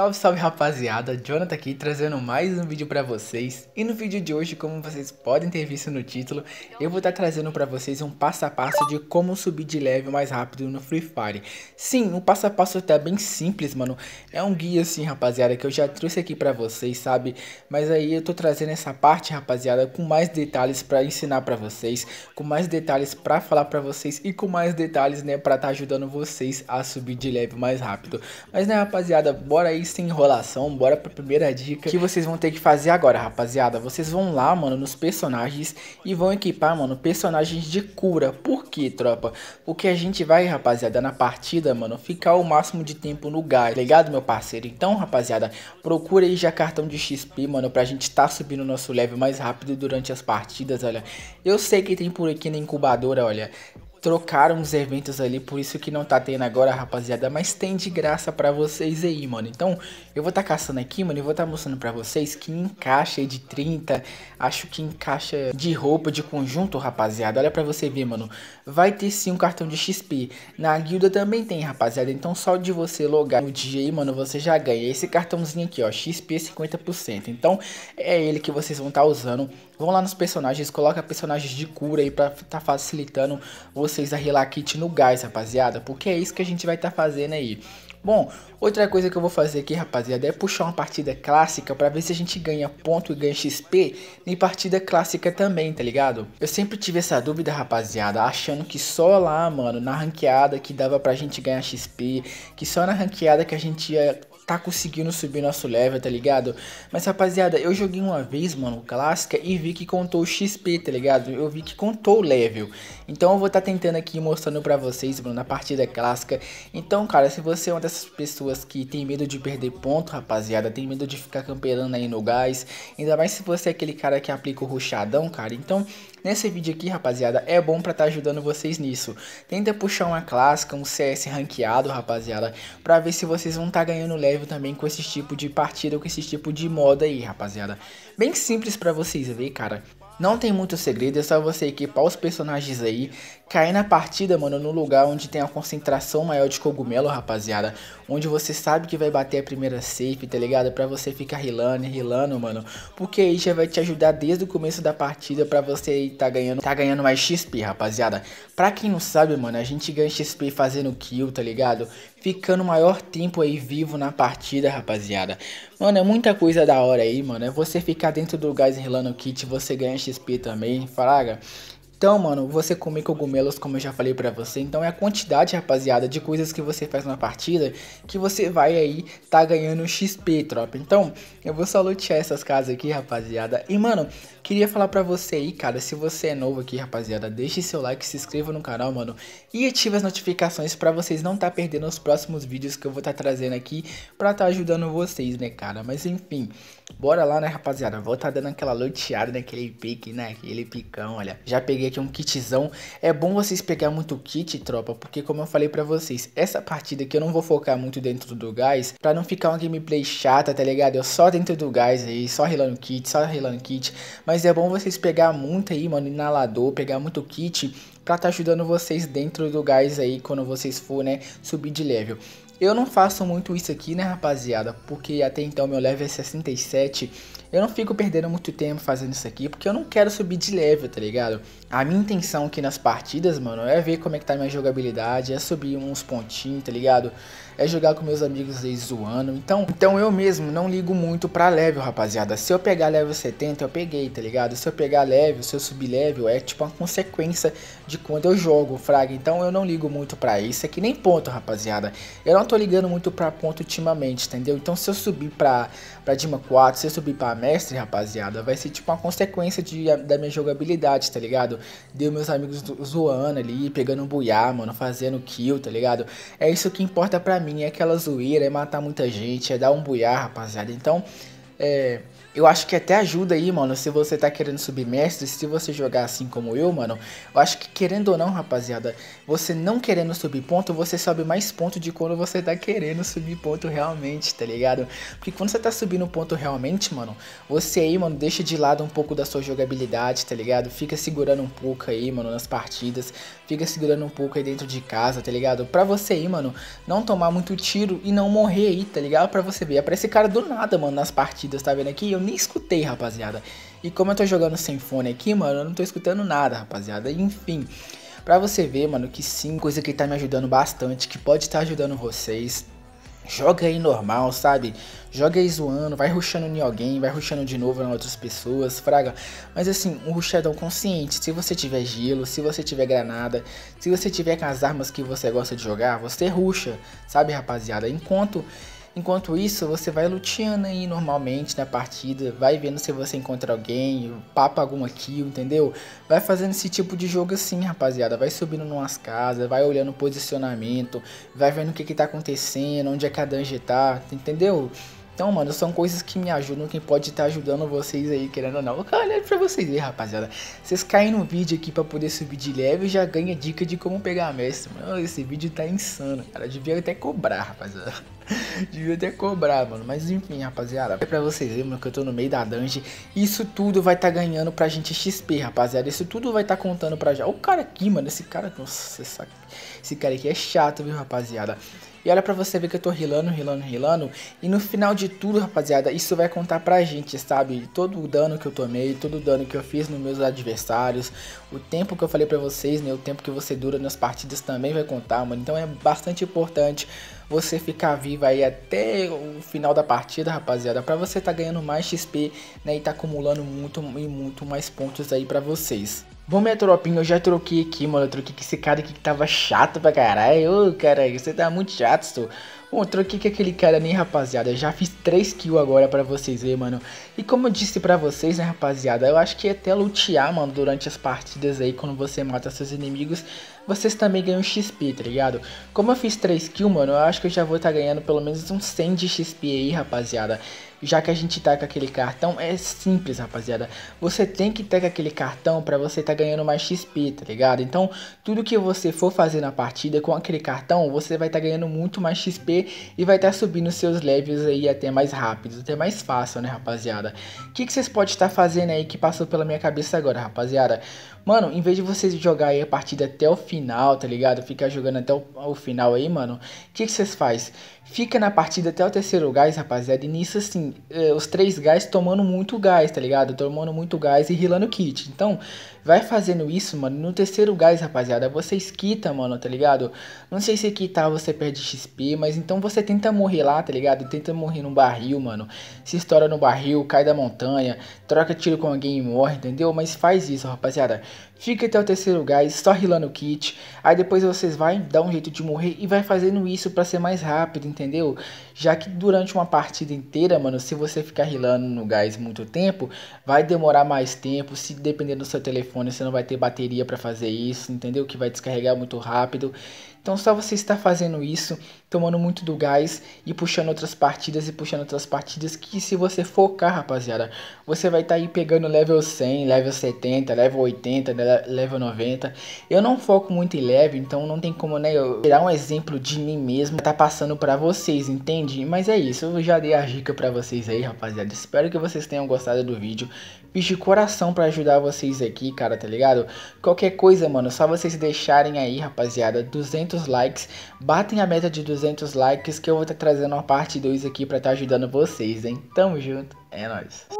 Salve, salve rapaziada, Jonathan aqui trazendo mais um vídeo para vocês. E no vídeo de hoje, como vocês podem ter visto no título, eu vou estar tá trazendo para vocês um passo a passo de como subir de level mais rápido no Free Fire. Sim, um passo a passo até tá bem simples, mano. É um guia assim, rapaziada, que eu já trouxe aqui para vocês, sabe? Mas aí eu tô trazendo essa parte, rapaziada, com mais detalhes para ensinar para vocês, com mais detalhes para falar para vocês e com mais detalhes, né, para estar tá ajudando vocês a subir de level mais rápido. Mas né, rapaziada, bora aí sem enrolação, bora pra primeira dica que vocês vão ter que fazer agora, rapaziada. Vocês vão lá, mano, nos personagens e vão equipar, mano, personagens de cura. Por quê, tropa? Porque a gente vai, rapaziada, na partida, mano, ficar o máximo de tempo no gás, tá ligado, meu parceiro? Então, rapaziada, procura aí já cartão de XP, mano, pra gente tá subindo o nosso level mais rápido durante as partidas, olha. Eu sei que tem por aqui na incubadora, olha, trocaram os eventos ali, por isso que não tá tendo agora, rapaziada. Mas tem de graça pra vocês aí, mano. Então, eu vou tá caçando aqui, mano, e vou tá mostrando pra vocês que encaixa de 30. Acho que encaixa de roupa, de conjunto, rapaziada. Olha pra você ver, mano. Vai ter sim um cartão de XP. Na guilda também tem, rapaziada. Então, só de você logar no dia aí, mano, você já ganha esse cartãozinho aqui, ó. XP 50%. É então, é ele que vocês vão tá usando. Vão lá nos personagens, coloca personagens de cura aí pra tá facilitando você vocês a kit no gás, rapaziada, porque é isso que a gente vai estar tá fazendo aí. Bom, outra coisa que eu vou fazer aqui, rapaziada, é puxar uma partida clássica para ver se a gente ganha ponto e ganha XP em partida clássica também, tá ligado? Eu sempre tive essa dúvida, rapaziada, achando que só lá, mano, na ranqueada que dava pra gente ganhar XP, que só na ranqueada que a gente ia tá conseguindo subir nosso level, tá ligado? Mas rapaziada, eu joguei uma vez, mano, clássica e vi que contou o XP, tá ligado? Eu vi que contou o level. Então eu vou estar tá tentando aqui mostrando pra vocês, mano, na partida clássica. Então, cara, se você é uma dessas pessoas que tem medo de perder ponto, rapaziada, tem medo de ficar camperando aí no gás, ainda mais se você é aquele cara que aplica o ruxadão, cara, então Nesse vídeo aqui, rapaziada, é bom pra estar tá ajudando vocês nisso. Tenta puxar uma clássica, um CS ranqueado, rapaziada, pra ver se vocês vão estar tá ganhando leve também com esse tipo de partida, com esse tipo de moda aí, rapaziada. Bem simples pra vocês verem, cara. Não tem muito segredo, é só você equipar os personagens aí cair na partida, mano, no lugar onde tem a concentração maior de cogumelo, rapaziada. Onde você sabe que vai bater a primeira safe, tá ligado? Pra você ficar rilando, rilando, mano. Porque aí já vai te ajudar desde o começo da partida pra você tá ganhando, tá ganhando mais XP, rapaziada. Pra quem não sabe, mano, a gente ganha XP fazendo kill, tá ligado? Ficando maior tempo aí vivo na partida, rapaziada. Mano, é muita coisa da hora aí, mano. É você ficar dentro do gás rilando kit, você ganha XP também, fraga. Então, mano, você comer cogumelos, como eu já falei para você, então é a quantidade, rapaziada, de coisas que você faz na partida que você vai aí tá ganhando XP, tropa. Então, eu vou só lutear essas casas aqui, rapaziada. E, mano, queria falar pra você aí, cara, se você é novo aqui, rapaziada, deixe seu like, se inscreva no canal, mano, e ative as notificações para vocês não tá perdendo os próximos vídeos que eu vou tá trazendo aqui pra tá ajudando vocês, né, cara? Mas, enfim... Bora lá, né, rapaziada? Vou tá dando aquela loteada naquele pique, né? Aquele picão, olha. Já peguei aqui um kitzão. É bom vocês pegar muito kit, tropa, porque como eu falei pra vocês, essa partida aqui eu não vou focar muito dentro do gás, pra não ficar uma gameplay chata, tá ligado? Eu só dentro do gás aí, só relando kit, só relando kit. Mas é bom vocês pegar muito aí, mano, inalador, pegar muito kit, pra tá ajudando vocês dentro do gás aí, quando vocês for, né, subir de level. Eu não faço muito isso aqui, né, rapaziada? Porque até então meu level é 67 eu não fico perdendo muito tempo fazendo isso aqui, porque eu não quero subir de leve, tá ligado? A minha intenção aqui nas partidas, mano, é ver como é que tá minha jogabilidade, é subir uns pontinhos, tá ligado? É jogar com meus amigos aí zoando. Então, então eu mesmo não ligo muito pra level, rapaziada. Se eu pegar level 70, eu peguei, tá ligado? Se eu pegar level, se eu subir level, é tipo uma consequência de quando eu jogo, fraga. Então eu não ligo muito pra isso, é que nem ponto, rapaziada. Eu não tô ligando muito pra ponto ultimamente, entendeu? Então se eu subir pra, pra Dima 4, se eu subir pra mestre, rapaziada, vai ser tipo uma consequência de, da minha jogabilidade, tá ligado? Deu meus amigos zoando ali, pegando um buiá, mano, fazendo kill, tá ligado? É isso que importa pra mim, é aquela zoeira, é matar muita gente, é dar um buiá, rapaziada. Então, é eu acho que até ajuda aí, mano, se você tá querendo subir mestre, se você jogar assim como eu, mano. Eu acho que querendo ou não, rapaziada, você não querendo subir ponto, você sobe mais ponto de quando você tá querendo subir ponto realmente, tá ligado? Porque quando você tá subindo ponto realmente, mano, você aí, mano, deixa de lado um pouco da sua jogabilidade, tá ligado? Fica segurando um pouco aí, mano, nas partidas, fica segurando um pouco aí dentro de casa, tá ligado? Pra você aí, mano, não tomar muito tiro e não morrer aí, tá ligado? Pra você ver. Aparece cara do nada, mano, nas partidas, tá vendo aqui? Eu eu nem escutei, rapaziada. E como eu tô jogando sem fone aqui, mano, eu não tô escutando nada, rapaziada. Enfim, pra você ver, mano, que sim, coisa que tá me ajudando bastante, que pode estar tá ajudando vocês. Joga aí normal, sabe? Joga aí zoando, vai ruxando em alguém, vai ruxando de novo em outras pessoas, fraga. Mas assim, um ruxadão é consciente. Se você tiver gelo, se você tiver granada, se você tiver com as armas que você gosta de jogar, você ruxa, sabe, rapaziada? Enquanto Enquanto isso, você vai luteando aí normalmente na partida, vai vendo se você encontra alguém, papa algum aqui, entendeu? Vai fazendo esse tipo de jogo assim, rapaziada. Vai subindo numas casas, vai olhando o posicionamento, vai vendo o que, que tá acontecendo, onde é que a dungeon tá, entendeu? Então, mano, são coisas que me ajudam, quem pode estar tá ajudando vocês aí, querendo ou não. Olha pra vocês aí, rapaziada. Vocês caem no vídeo aqui pra poder subir de leve e já ganha dica de como pegar a mestre. Mano, esse vídeo tá insano, cara. devia até cobrar, rapaziada. Devia até cobrar, mano. Mas enfim, rapaziada. É pra vocês verem, mano, que eu tô no meio da dungeon. Isso tudo vai tá ganhando pra gente XP, rapaziada. Isso tudo vai tá contando pra já. o cara aqui, mano. Esse cara. Nossa, essa... esse cara aqui é chato, viu, rapaziada? E olha pra você ver que eu tô rilando, rilando, rilando. E no final de tudo, rapaziada, isso vai contar pra gente, sabe? Todo o dano que eu tomei, todo o dano que eu fiz nos meus adversários. O tempo que eu falei pra vocês, né? O tempo que você dura nas partidas também vai contar, mano. Então é bastante importante você ficar vivo aí até o final da partida, rapaziada, para você tá ganhando mais XP, né, e tá acumulando muito e muito mais pontos aí para vocês. Bom, minha tropinha, eu já troquei aqui, mano. Eu troquei com esse cara aqui que tava chato pra caralho. Ô, cara, você tá muito chato, senhor. Bom, troquei com aquele cara nem, rapaziada. Eu já fiz 3 kills agora pra vocês verem, mano. E como eu disse pra vocês, né, rapaziada, eu acho que é até lutear, mano, durante as partidas aí, quando você mata seus inimigos, vocês também ganham XP, tá ligado? Como eu fiz 3 kills, mano, eu acho que eu já vou estar tá ganhando pelo menos uns 100 de XP aí, rapaziada já que a gente tá com aquele cartão, é simples, rapaziada. Você tem que ter aquele cartão para você tá ganhando mais XP, tá ligado? Então, tudo que você for fazer na partida com aquele cartão, você vai tá ganhando muito mais XP e vai tá subindo seus levels aí até mais rápidos, até mais fácil, né, rapaziada? O que, que vocês podem estar tá fazendo aí que passou pela minha cabeça agora, rapaziada? Mano, em vez de vocês jogar aí a partida até o final, tá ligado? Ficar jogando até o, o final aí, mano, o que, que vocês fazem? fica na partida até o terceiro gás, rapaziada. E nisso, assim, é, os três gás tomando muito gás, tá ligado? Tomando muito gás e rilando kit. Então, vai fazendo isso, mano. No terceiro gás, rapaziada, você esquita, mano, tá ligado? Não sei se quitar tá, você perde XP, mas então você tenta morrer lá, tá ligado? Tenta morrer num barril, mano. Se estoura no barril, cai da montanha, troca tiro com alguém e morre, entendeu? Mas faz isso, rapaziada. Fica até o terceiro gás, só rilando kit. Aí depois vocês vai dar um jeito de morrer e vai fazendo isso pra ser mais rápido, entendeu? entendeu? Já que durante uma partida inteira, mano, se você ficar rilando no gás muito tempo, vai demorar mais tempo. Se depender do seu telefone, você não vai ter bateria para fazer isso, entendeu? Que vai descarregar muito rápido. Então só você estar fazendo isso, tomando muito do gás e puxando outras partidas e puxando outras partidas que se você focar, rapaziada, você vai estar tá aí pegando level 100, level 70, level 80, level 90. Eu não foco muito em level, então não tem como né, eu tirar um exemplo de mim mesmo, tá passando para você vocês, entende? Mas é isso, eu já dei a dica para vocês aí, rapaziada. Espero que vocês tenham gostado do vídeo. Fiz de coração para ajudar vocês aqui, cara, tá ligado? Qualquer coisa, mano, só vocês deixarem aí, rapaziada, 200 likes. Batem a meta de 200 likes que eu vou estar tá trazendo uma parte 2 aqui para estar tá ajudando vocês, hein? Tamo junto, é nóis.